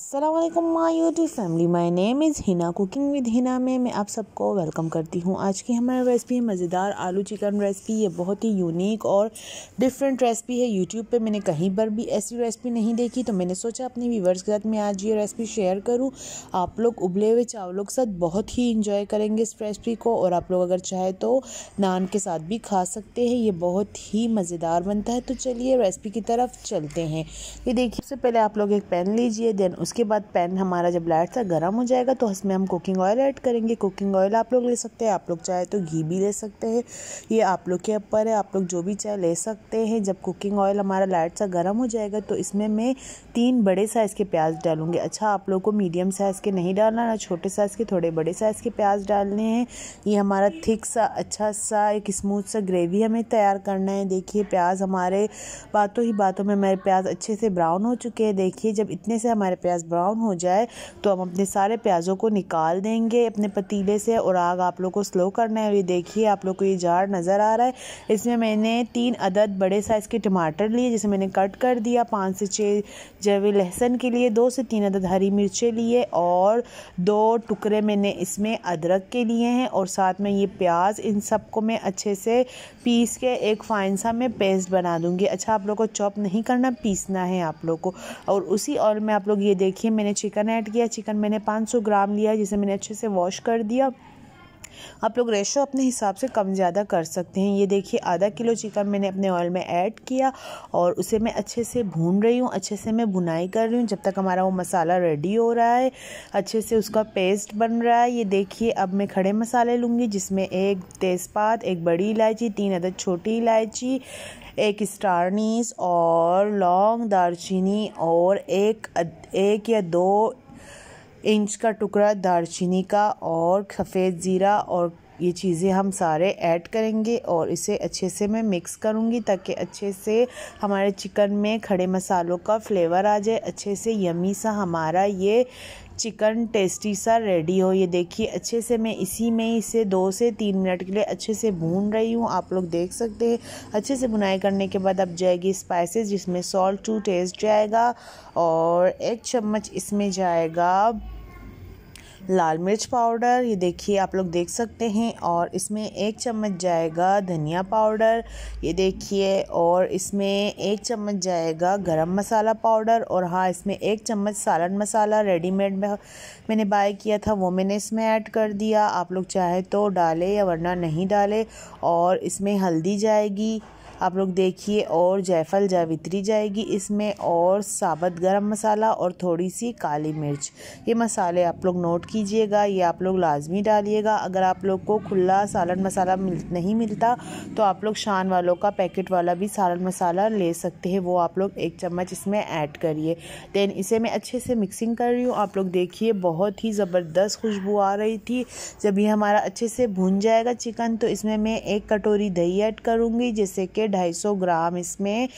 Aslam my YouTube family my name is Hina cooking with Hina में मैं आप सबको वेलकम करती हूँ आज की हमारी रेसिपी है मज़ेदार आलू चिकन रेसिपी ये बहुत ही यूनिक और डिफरेंट रेसिपी है यूट्यूब पे मैंने कहीं पर भी ऐसी रेसिपी नहीं देखी तो मैंने सोचा अपने व्यूवर्स के साथ मैं आज ये रेसिपी शेयर करूँ आप लोग उबले हुए चावलों के साथ बहुत ही इंजॉय करेंगे इस रेसिपी को और आप लोग अगर चाहे तो नान के साथ भी खा सकते हैं ये बहुत ही मज़ेदार बनता है तो चलिए रेसिपी की तरफ चलते हैं ये देखिए सबसे पहले आप लोग एक पेन लीजिए देन उस उसके बाद पैन हमारा जब लाइट सा गर्म हो जाएगा तो उसमें हम कुकिंग ऑयल ऐड करेंगे कुकिंग ऑयल आप लोग ले सकते हैं आप लोग चाहे तो घी भी ले सकते हैं ये आप लोग के ऊपर है आप लोग जो भी चाहे ले सकते हैं जब कुकिंग ऑयल हमारा लाइट सा गर्म हो जाएगा तो इसमें मैं तीन बड़े साइज़ के प्याज डालूंगी अच्छा आप लोग को मीडियम साइज़ के नहीं डालना ना छोटे साइज़ के थोड़े बड़े साइज़ के प्याज डालने हैं ये हमारा थिक सा अच्छा सा एक स्मूथ सा ग्रेवी हमें तैयार करना है देखिए प्याज हमारे बातों ही बातों में हमारे प्याज अच्छे से ब्राउन हो चुके हैं देखिए जब इतने से हमारे प्याज प्याज ब्राउन हो जाए तो हम अपने सारे प्याज़ों को निकाल देंगे अपने पतीले से और आग आप लोग को स्लो करना है ये देखिए आप लोग को ये जार नज़र आ रहा है इसमें मैंने तीन अदद बड़े साइज़ के टमाटर लिए जिसे मैंने कट कर दिया पाँच से छः जवे लहसन के लिए दो से तीन अदद हरी मिर्चें लिए और दो टुकड़े मैंने इसमें अदरक के लिए हैं और साथ में ये प्याज इन सबको मैं अच्छे से पीस के एक फ़ाइन सा मैं पेस्ट बना दूँगी अच्छा आप लोग को चॉप नहीं करना पीसना है आप लोग को और उसी ऑयल में आप लोग ये देखिए मैंने चिकन ऐड किया चिकन मैंने 500 ग्राम लिया जिसे मैंने अच्छे से वॉश कर दिया आप लोग रेशो अपने हिसाब से कम ज़्यादा कर सकते हैं ये देखिए आधा किलो चिकन मैंने अपने ऑयल में ऐड किया और उसे मैं अच्छे से भून रही हूँ अच्छे से मैं भुनाई कर रही हूँ जब तक हमारा वो मसाला रेडी हो रहा है अच्छे से उसका पेस्ट बन रहा है ये देखिए अब मैं खड़े मसाले लूँगी जिसमें एक तेज़पात एक बड़ी इलायची तीन अदद छोटी इलायची एक स्टारनीस और लौंग दालचीनी और एक एक या दो इंच का टुकड़ा दालचीनी का और सफ़ेद ज़ीरा और ये चीज़ें हम सारे ऐड करेंगे और इसे अच्छे से मैं मिक्स करूँगी ताकि अच्छे से हमारे चिकन में खड़े मसालों का फ्लेवर आ जाए अच्छे से यमी सा हमारा ये चिकन टेस्टी सा रेडी हो ये देखिए अच्छे से मैं इसी में इसे दो से तीन मिनट के लिए अच्छे से भून रही हूँ आप लोग देख सकते हैं अच्छे से भुनाई करने के बाद अब जाएगी स्पाइसेस जिसमें सॉल्ट टू टेस्ट जाएगा और एक चम्मच इसमें जाएगा लाल मिर्च पाउडर ये देखिए आप लोग देख सकते हैं और इसमें एक चम्मच जाएगा धनिया पाउडर ये देखिए और इसमें एक चम्मच जाएगा गरम मसाला पाउडर और हाँ इसमें एक चम्मच सालन मसाला रेडीमेड में मैंने बाय किया था वो मैंने इसमें ऐड कर दिया आप लोग चाहे तो डालें या वरना नहीं डालें और इसमें हल्दी जाएगी आप लोग देखिए और जायफल जावित्री जाएगी इसमें और साबत गरम मसाला और थोड़ी सी काली मिर्च ये मसाले आप लोग नोट कीजिएगा ये आप लोग लाजमी डालिएगा अगर आप लोग को खुला सालन मसाला मिल नहीं मिलता तो आप लोग शान वालों का पैकेट वाला भी सालन मसाला ले सकते हैं वो आप लोग एक चम्मच इसमें ऐड करिए देन इसे मैं अच्छे से मिक्सिंग कर रही हूँ आप लोग देखिए बहुत ही ज़बरदस्त खुशबू आ रही थी जब ये हमारा अच्छे से भून जाएगा चिकन तो इसमें मैं एक कटोरी दही ऐड करूँगी जैसे कि ढाई सौ ग्राम इसमें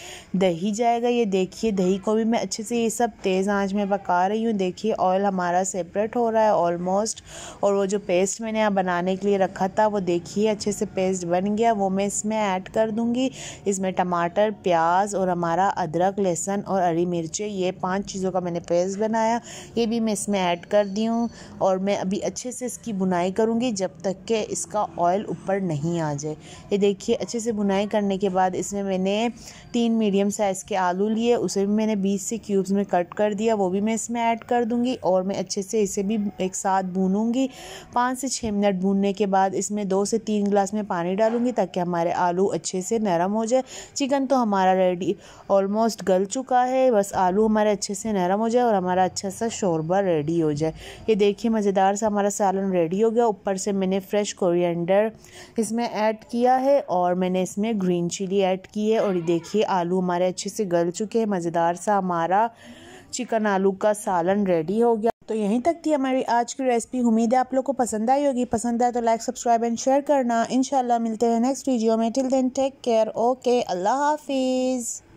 दही जाएगा ये देखिए दही को भी मैं अच्छे से ये सब तेज़ आंच में पका रही हूँ देखिए ऑयल हमारा सेपरेट हो रहा है ऑलमोस्ट और वो जो पेस्ट मैंने यहाँ बनाने के लिए रखा था वो देखिए अच्छे से पेस्ट बन गया वो मैं इसमें ऐड कर दूँगी इसमें टमाटर प्याज और हमारा अदरक लहसुन और हरी मिर्चें ये पाँच चीज़ों का मैंने पेस्ट बनाया ये भी मैं इसमें ऐड कर दी हूँ और मैं अभी अच्छे से इसकी बुनाई करूँगी जब तक के इसका ऑयल ऊपर नहीं आ जाए ये देखिए अच्छे से बुनाई करने के बाद बाद इसमें मैंने तीन मीडियम साइज़ के आलू लिए उसे भी मैंने बीस से क्यूब्स में कट कर दिया वो भी मैं इसमें ऐड कर दूँगी और मैं अच्छे से इसे भी एक साथ भूनूँगी पाँच से छः मिनट भूनने के बाद इसमें दो से तीन गिलास में पानी डालूँगी ताकि हमारे आलू अच्छे से नरम हो जाए चिकन तो हमारा रेडी ऑलमोस्ट गल चुका है बस आलू हमारे अच्छे से नरम हो जाए और हमारा अच्छा सा शोरबा रेडी हो जाए ये देखिए मज़ेदार सा हमारा सालन रेडी हो गया ऊपर से मैंने फ्रेश कोरिएंडर इसमें ऐड किया है और मैंने इसमें ग्रीन चिली चिली ऐड की है और देखिए आलू हमारे अच्छे से गल चुके हैं मज़ेदार सा हमारा चिकन आलू का सालन रेडी हो गया तो यहीं तक थी हमारी आज की रेसिपी उम्मीद है आप लोग को पसंद आई होगी पसंद आए तो लाइक सब्सक्राइब एंड शेयर करना इंशाल्लाह मिलते हैं नेक्स्ट वीडियो में till then take care okay अल्लाह हाफिज़